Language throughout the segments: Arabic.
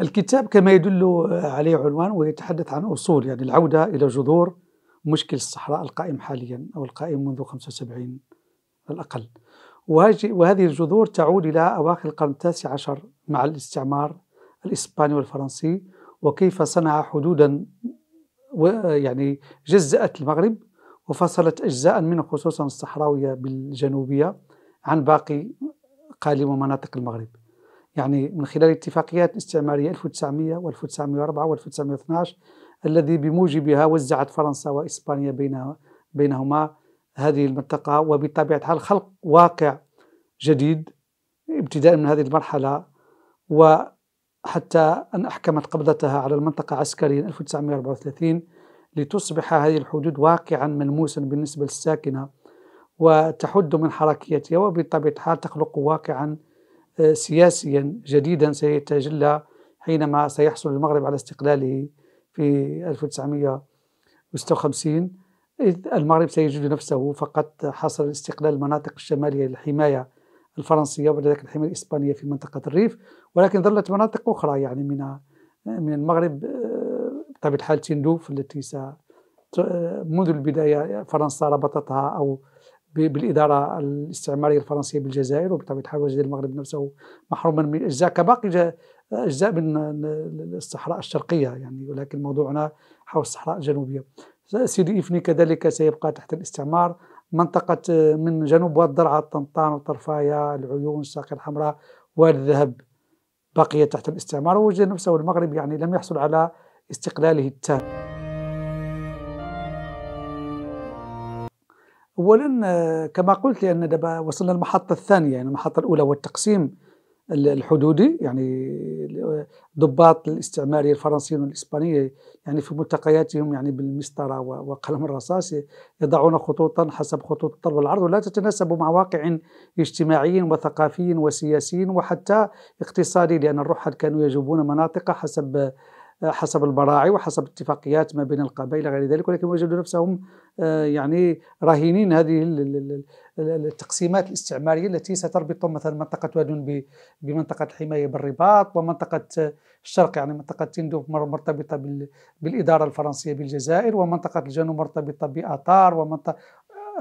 الكتاب كما يدل عليه عنوان ويتحدث عن أصول يعني العودة إلى جذور مشكل الصحراء القائم حاليا أو القائم منذ 75 الأقل وهذه الجذور تعود إلى أواخر القرن التاسع عشر مع الاستعمار الإسباني والفرنسي وكيف صنع حدودا يعني جزأت المغرب وفصلت أجزاء منه خصوصا الصحراوية بالجنوبية عن باقي قالب ومناطق المغرب يعني من خلال اتفاقيات استعمارية 1900 و1904 و1912 الذي بموجبها وزعت فرنسا وإسبانيا بينها بينهما هذه المنطقة وبطبيعة الحال خلق واقع جديد ابتداء من هذه المرحلة وحتى أن أحكمت قبضتها على المنطقة عسكريا 1934 لتصبح هذه الحدود واقعا ملموسا بالنسبة للساكنة وتحد من حركيتها وبطبيعة الحال تخلق واقعا سياسيا جديدا سيتجلى حينما سيحصل المغرب على استقلاله في 1956 إذ المغرب سيجد نفسه فقط حصل استقلال المناطق الشمالية للحماية الفرنسية وذلك الحماية الإسبانية في منطقة الريف ولكن ظلت مناطق أخرى يعني من من المغرب آه، بطبيعة الحال تندوف التي آه، منذ البداية فرنسا ربطتها أو بالاداره الاستعماريه الفرنسيه بالجزائر وبطبيعه الحال وجد المغرب نفسه محروما من اجزاء كباقي اجزاء من الصحراء الشرقيه يعني ولكن موضوعنا حول الصحراء الجنوبيه. سيدي إفني كذلك سيبقى تحت الاستعمار منطقة آه، من جنوب درعا طنطان وطرفايا العيون الساقية الحمراء والذهب بقيت تحت الاستعمار ووجد نفسه المغرب يعني لم يحصل على استقلاله التام اولا آه، كما قلت لان دابا وصلنا للمحطه الثانيه يعني المحطه الاولى هو التقسيم الحدودي يعني آه، ضباط الاستعماريه الفرنسيين والاسبانيه يعني في ملتقياتهم يعني بالمسطره وقلم الرصاص يضعون خطوطا حسب خطوط الطلب والعرض ولا تتناسب مع واقع اجتماعي وثقافي وسياسي وحتى اقتصادي لان الرحل كانوا يجوبون مناطق حسب آه، حسب البراعي وحسب اتفاقيات ما بين القبائل غير ذلك ولكن وجدوا نفسهم آه، يعني راهنين هذه التقسيمات الاستعمارية التي ستربط مثلا منطقة وادن بمنطقة الحماية بالرباط ومنطقة الشرق يعني منطقة تندوف مرتبطة بالإدارة الفرنسية بالجزائر ومنطقة الجنوب مرتبطة بأطار ومنطقة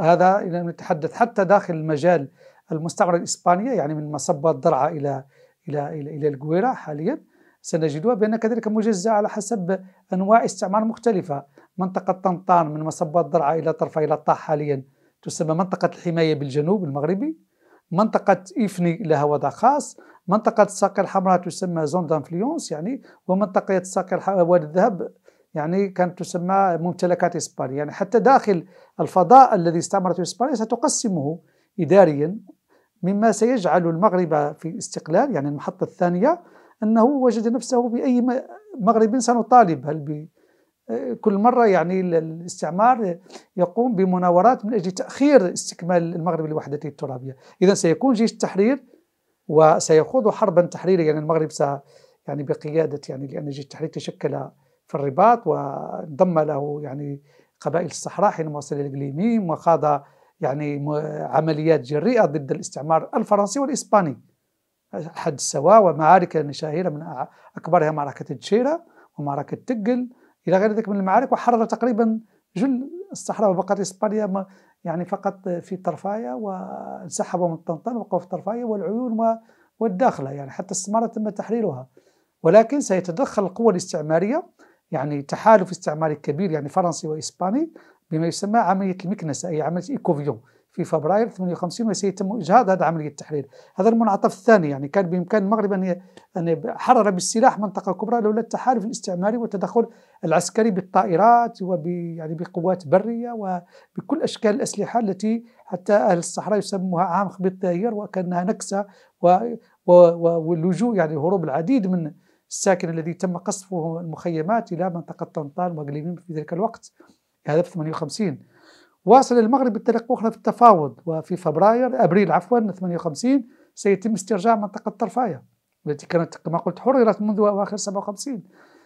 هذا نتحدث حتى داخل المجال المستعمرة الإسبانية يعني من مصب الدرعة إلى إلى إلى, إلى الجويرة حاليا سنجدها بان كذلك مجزأة على حسب أنواع استعمار مختلفة منطقة طنطان من مصبات درعا إلى طرفة إلى الطاح حاليا تسمى منطقة الحماية بالجنوب المغربي منطقة إفني لها وضع خاص منطقة الساقية الحمراء تسمى زون دانفليونس يعني ومنطقة الساقية وادي الذهب يعني كانت تسمى ممتلكات إسبانيا يعني حتى داخل الفضاء الذي استعمرته إسبانيا ستقسمه إداريا مما سيجعل المغرب في استقلال يعني المحطة الثانية أنه وجد نفسه بأي مغرب سنطالب هل كل مرة يعني الاستعمار يقوم بمناورات من أجل تأخير استكمال المغرب لوحدته الترابية إذا سيكون جيش التحرير وسيخوض حربا تحريريه يعني المغرب س يعني بقيادة يعني لأن جيش التحرير تشكل في الرباط وانضم له يعني قبائل الصحراء حينما وصل إلى وخاض يعني عمليات جريئة ضد الاستعمار الفرنسي والإسباني حد السواء ومعارك شهيرة من أكبرها معركة جشيرة ومعركة تقل إلى غير ذلك من المعارك وحرر تقريبا جل الصحراء وبقت إسبانيا يعني فقط في طرفايا وانسحبوا من طنطا وبقوا في طرفايا والعيون والداخلة يعني حتى استمرت تم تحريرها ولكن سيتدخل القوى الاستعمارية يعني تحالف استعماري كبير يعني فرنسي وإسباني بما يسمى عملية المكنسة أي عملية إيكوفيون في فبراير 58 وسيتم إجهاض هذا عملية التحرير هذا المنعطف الثاني يعني كان بإمكان المغرب أن أن حرر بالسلاح منطقة كبرى لولا التحالف الاستعماري والتدخل العسكري بالطائرات وب يعني بقوات برية وبكل أشكال الأسلحة التي حتى أهل الصحراء يسموها عام خبيط وكأنها نكسة ولجوء واللجوء يعني هروب العديد من الساكن الذي تم قصفه المخيمات إلى منطقة طنطان وقليمين في ذلك الوقت هذا في 58 واصل المغرب بطريقة أخرى في التفاوض وفي فبراير أبريل عفوا 58 سيتم استرجاع منطقة طرفاية التي كانت كما قلت حررت منذ أواخر 57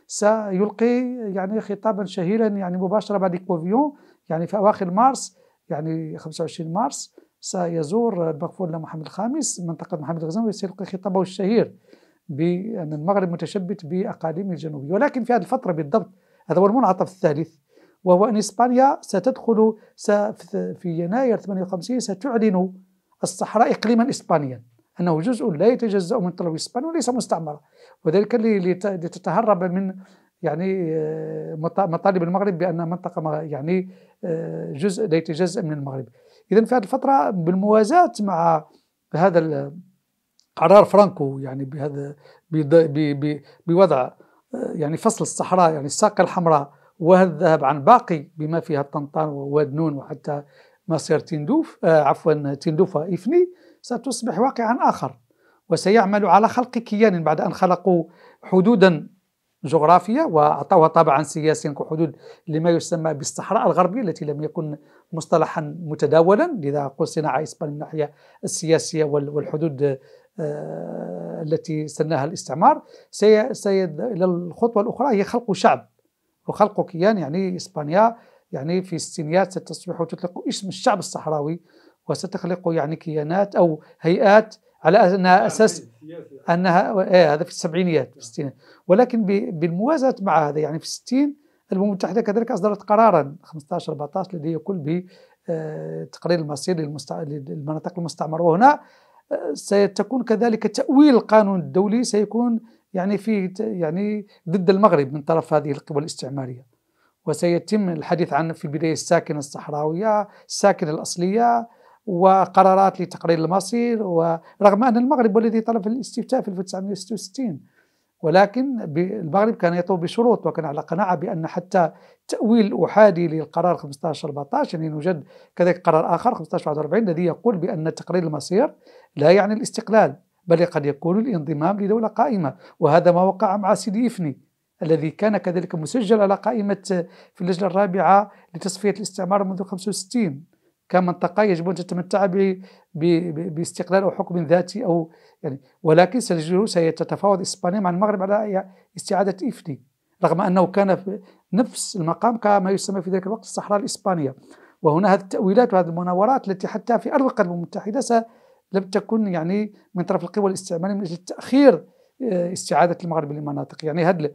سيلقي يعني خطابا شهيرا يعني مباشرة بعد كوفيون يعني في أواخر مارس يعني 25 مارس سيزور المغفور محمد الخامس منطقة محمد الغزنوي سيلقي خطابه الشهير بأن المغرب متشبت بأقاليمه الجنوبية ولكن في هذه الفترة بالضبط هذا هو المنعطف الثالث وهو أن إسبانيا ستدخل في يناير 58 ستعلن الصحراء إقليما إسبانيا أنه جزء لا يتجزأ من طلب إسبانيا وليس مستعمرة وذلك لتتهرب من يعني آه، مطالب المغرب بأن منطقة يعني آه، جزء لا يتجزأ من المغرب إذا في هذه الفترة بالموازاة مع هذا قرار فرانكو يعني بهذا بوضع آه، يعني فصل الصحراء يعني الساقة الحمراء وهذا الذهب عن باقي بما فيها الطنطان وواد نون وحتى مصير تندوف آه عفوا تندوفا إفني ستصبح واقعا آخر وسيعمل على خلق كيان بعد أن خلقوا حدودا جغرافية وأعطوها طابعا سياسيا كحدود لما يسمى بالصحراء الغربية التي لم يكن مصطلحا متداولا لذا قل صناعة إسبانيا من الناحية السياسية والحدود آه، التي سناها الاستعمار سي... سي... الخطوة الأخرى هي خلق شعب وخلق كيان يعني،, يعني إسبانيا يعني في الستينيات ستصبح تطلق اسم الشعب الصحراوي وستخلق يعني كيانات أو هيئات على أنها أساس أنها إيه هذا في السبعينيات في الستينيات ولكن بالموازاة مع هذا يعني في الستين الأمم المتحدة كذلك أصدرت قرارا 15 14 الذي يقول ب آه، تقرير المصير للمناطق المستعمرة وهنا آه، ستكون كذلك تأويل القانون الدولي سيكون يعني في يعني ضد المغرب من طرف هذه القوى الاستعماريه وسيتم الحديث عن في البدايه الساكنه الصحراويه، الساكنه الاصليه وقرارات لتقرير المصير ورغم ان المغرب هو الذي طلب الاستفتاء في 1966 ولكن المغرب كان يطلب بشروط وكان على قناعه بان حتى تاويل احادي للقرار 15 14 يعني يوجد كذلك قرار اخر 15 41 الذي يقول بان تقرير المصير لا يعني الاستقلال بل قد يكون الانضمام لدولة قائمة وهذا ما وقع مع سيدي إفني الذي كان كذلك مسجل على قائمة في اللجنة الرابعة لتصفية الاستعمار منذ 65 كمنطقة يجب أن تتمتع ب... ب... باستقلال أو حكم ذاتي أو يعني ولكن سيتفاوض إسبانيا مع المغرب على استعادة إفني رغم أنه كان في نفس المقام كما يسمى في ذلك الوقت الصحراء الإسبانية وهنا هذه التأويلات وهذه المناورات التي حتى في أرض القرن المتحدة لم تكن يعني من طرف القوى الاستعماريه من اجل تاخير آه، استعاده المغرب للمناطق يعني هذه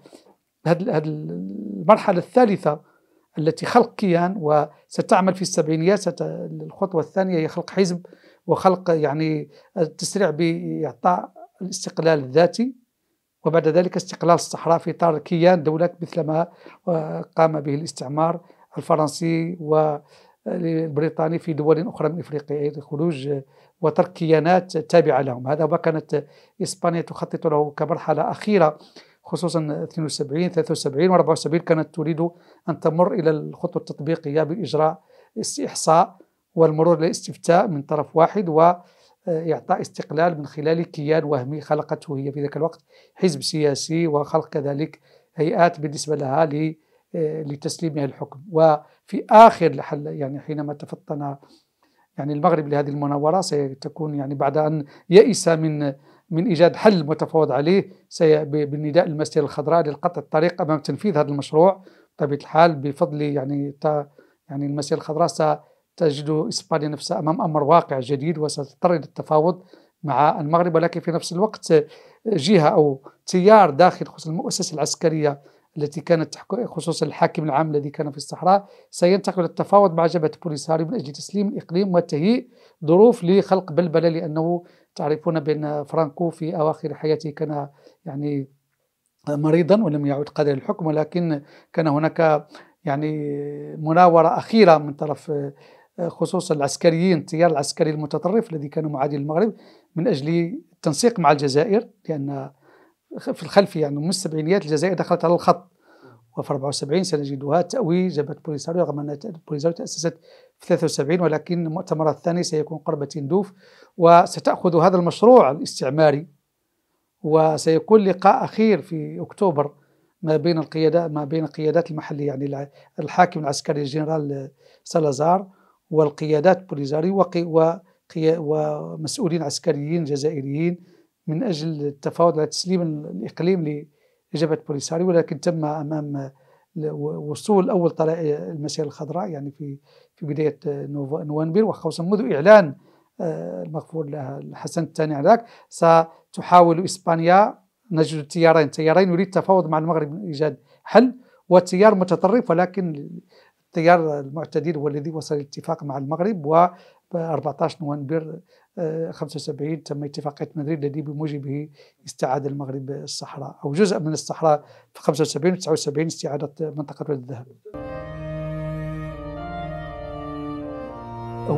هذه المرحله الثالثه التي خلق كيان وستعمل في السبعينيات ست... الخطوه الثانيه هي خلق حزب وخلق يعني التسريع باعطاء الاستقلال الذاتي وبعد ذلك استقلال الصحراء في اطار كيان دوله مثل ما آه، قام به الاستعمار الفرنسي والبريطاني في دول اخرى من افريقيا خروج وترك كيانات تابعة لهم هذا ما كانت إسبانيا تخطط له كمرحلة أخيرة خصوصا 72 73 و 74 كانت تريد أن تمر إلى الخطوة التطبيقية بإجراء استحصاء والمرور للاستفتاء من طرف واحد و استقلال من خلال كيان وهمي خلقته هي في ذاك الوقت حزب سياسي وخلق كذلك هيئات بالنسبة لها لتسليمها الحكم وفي آخر يعني حينما تفطن يعني المغرب لهذه المناورة ستكون يعني بعد أن يئس من من إيجاد حل متفاوض عليه بالنداء المسجد الخضراء للقطع الطريق أمام تنفيذ هذا المشروع بطبيعة الحال بفضل يعني يعني المسيرة الخضراء ستجد إسبانيا نفسها أمام أمر واقع جديد وستضطر للتفاوض مع المغرب ولكن في نفس الوقت جهة أو تيار داخل خصوصا المؤسسة العسكرية التي كانت تحكم خصوصا الحاكم العام الذي كان في الصحراء سينتقل التفاوض مع جبهة بوليساريو من أجل تسليم الإقليم وتهيئ ظروف لخلق بلبلة لأنه تعرفون بأن فرانكو في أواخر حياته كان يعني مريضا ولم يعد قادر الحكم ولكن كان هناك يعني مناورة أخيرة من طرف خصوصا العسكريين التيار العسكري المتطرف الذي كان معادي للمغرب من أجل التنسيق مع الجزائر لأن في الخلفي يعني من السبعينيات الجزائر دخلت على الخط وفي 74 سنجدها تأوي جبهة بوليساريو رغم أن بوليساريو تأسست في 73 ولكن المؤتمر الثاني سيكون قرب تندوف وستأخذ هذا المشروع الاستعماري وسيكون لقاء أخير في أكتوبر ما بين القيادات ما بين القيادات المحلية يعني الحاكم العسكري الجنرال سالازار والقيادات بوليزاري ومسؤولين عسكريين جزائريين من أجل التفاوض على تسليم الإقليم لإجابة بوليساريو ولكن تم أمام وصول أول طلائع المسيرة الخضراء يعني في في بداية نوفمبر وخصوصا منذ إعلان آه، المغفور لها الحسن الثاني ذاك ستحاول إسبانيا نجد تيارين تيارين يريد التفاوض مع المغرب من إيجاد حل وتيار متطرف ولكن التيار المعتدل هو الذي وصل الاتفاق مع المغرب و ب 14 نوفمبر 75 آه، تم اتفاقية مدريد الذي بموجبه استعاد المغرب الصحراء أو جزء من الصحراء في 75 و 79 استعادة منطقة وادي الذهب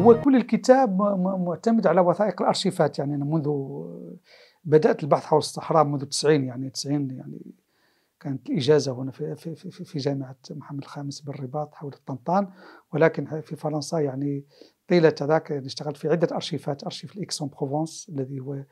هو كل الكتاب معتمد على وثائق الارشيفات يعني انا منذ آه، بدات البحث حول الصحراء منذ 90 يعني 90 يعني كانت إجازة هنا في في في, في جامعه محمد الخامس بالرباط حول الطنطان ولكن في فرنسا يعني ليلة ذاك اشتغلت في عدة أرشيفات أرشيف الإكسون بروفونس الذي هو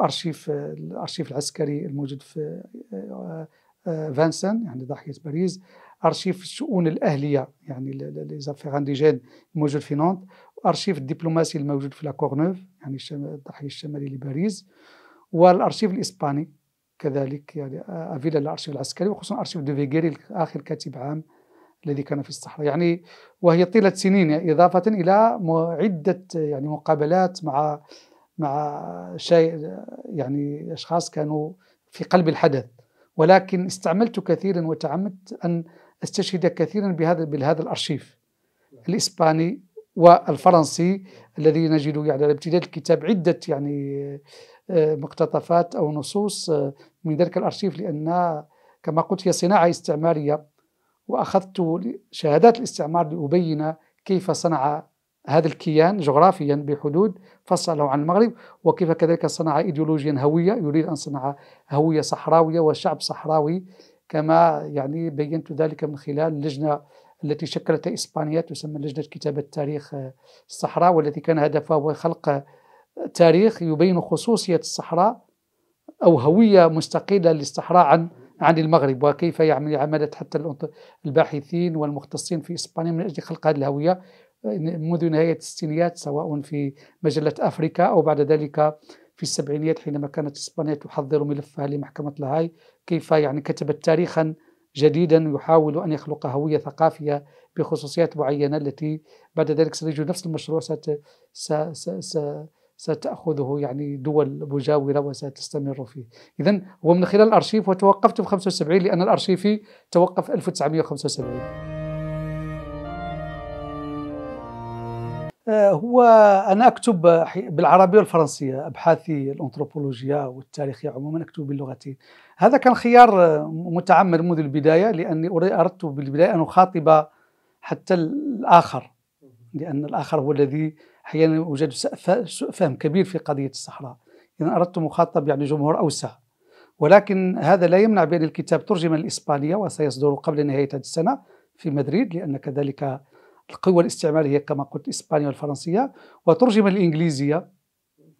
أرشيف الأرشيف العسكري الموجود في آه، آه، فانسن يعني ضاحية باريس أرشيف الشؤون الأهلية يعني لي انديجين الموجود في نونت أرشيف الدبلوماسي الموجود في لاكورنوف يعني الضاحية الشمالي لباريس والأرشيف الإسباني كذلك يعني آه، أفيلا الأرشيف العسكري وخصوصا أرشيف دو فيغيري آخر كاتب عام الذي كان في الصحراء يعني وهي طيلة سنين يعني إضافة إلى عدة يعني مقابلات مع مع شيء يعني أشخاص كانوا في قلب الحدث ولكن استعملت كثيرا وتعمدت أن استشهد كثيرا بهذا بهذا الأرشيف الإسباني والفرنسي الذي نجد يعني على ابتداء الكتاب عدة يعني آه، مقتطفات أو نصوص آه، من ذلك الأرشيف لأن كما قلت هي صناعة استعمارية وأخذت شهادات الاستعمار لأبين كيف صنع هذا الكيان جغرافيا بحدود فصله عن المغرب وكيف كذلك صنع ايديولوجيا هويه يريد ان صنع هويه صحراويه وشعب صحراوي كما يعني بينت ذلك من خلال اللجنه التي شكلتها اسبانيا تسمى لجنه كتابه تاريخ الصحراء والتي كان هدفها هو خلق تاريخ يبين خصوصيه الصحراء او هويه مستقله للصحراء عن عن المغرب وكيف يعمل عملت حتى الباحثين والمختصين في إسبانيا من أجل خلق هذه الهوية منذ نهاية الستينيات سواء في مجلة أفريكا أو بعد ذلك في السبعينيات حينما كانت إسبانيا تحضر ملفها لمحكمة لاهاي كيف يعني كتبت تاريخا جديدا يحاول أن يخلق هوية ثقافية بخصوصيات معينة التي بعد ذلك سنجد نفس المشروع ست س س س ستأخذه يعني دول مجاورة وستستمر فيه إذا هو من خلال الأرشيف وتوقفت في 75 لأن الأرشيف توقف 1975 آه، هو أنا أكتب بالعربية والفرنسية أبحاثي الأنثروبولوجيا والتاريخية عموما أكتب باللغتين هذا كان خيار متعمد منذ البداية لأني أردت بالبداية أن أخاطب حتى الآخر لأن الآخر هو الذي أحيانا يوجد فهم كبير في قضية الصحراء إذا أردت مخاطب يعني جمهور أوسع ولكن هذا لا يمنع بأن الكتاب ترجم الإسبانية وسيصدر قبل نهاية هذه السنة في مدريد لأن كذلك القوى الاستعمارية كما قلت الإسبانية والفرنسية وترجم الإنجليزية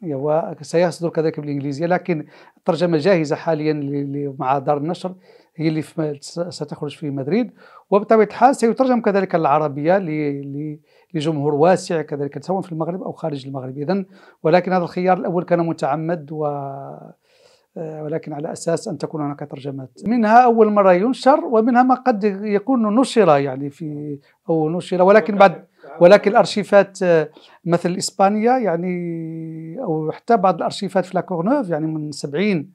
وسيصدر كذلك بالإنجليزية لكن الترجمة جاهزة حاليا مع دار النشر هي اللي في ستخرج في مدريد وبطبيعه الحال سيترجم كذلك العربيه لجمهور واسع كذلك سواء في المغرب او خارج المغرب اذا ولكن هذا الخيار الاول كان متعمد و آه، ولكن على اساس ان تكون هناك ترجمات منها اول مره ينشر ومنها ما قد يكون نشر يعني في او نشر ولكن بعد ولكن الارشيفات آه، مثل اسبانيا يعني او حتى بعض الارشيفات في لاكورنوف يعني من 70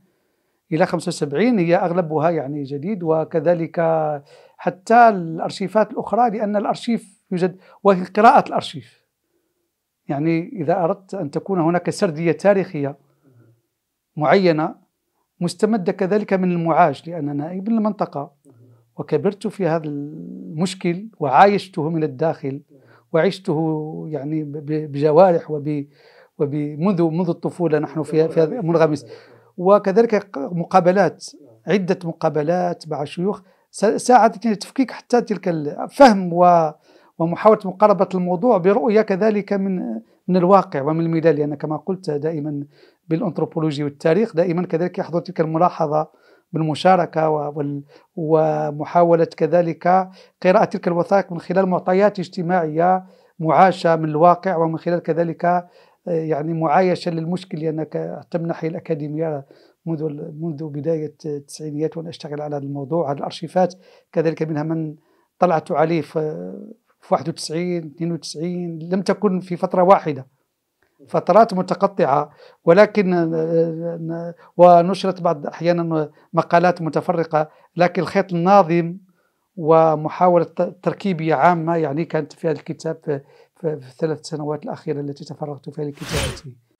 إلى 75 هي أغلبها يعني جديد وكذلك حتى الأرشيفات الأخرى لأن الأرشيف يوجد وقراءة الأرشيف يعني إذا أردت أن تكون هناك سردية تاريخية معينة مستمدة كذلك من المعاش لأننا ابن المنطقة وكبرت في هذا المشكل وعايشته من الداخل وعشته يعني بجوارح وب منذ منذ الطفولة نحن في في هذا المنغمس وكذلك مقابلات عدة مقابلات مع شيوخ ساعدتني تفكيك حتى تلك الفهم ومحاولة مقاربة الموضوع برؤية كذلك من من الواقع ومن الميدان لأن كما قلت دائما بالأنثروبولوجي والتاريخ دائما كذلك يحضر تلك الملاحظة بالمشاركة ومحاولة كذلك قراءة تلك الوثائق من خلال معطيات اجتماعية معاشة من الواقع ومن خلال كذلك يعني معايشه للمشكل لانك تمنحي الاكاديميه منذ منذ بدايه التسعينيات وانا اشتغل على هذا الموضوع على الارشيفات كذلك منها من طلعت عليه في 91 92 لم تكن في فتره واحده فترات متقطعه ولكن ونشرت بعض احيانا مقالات متفرقه لكن الخيط الناظم ومحاولة تركيبية عامة يعني كانت في هذا الكتاب في الثلاث سنوات الأخيرة التي تفرغت فيها لكتابتي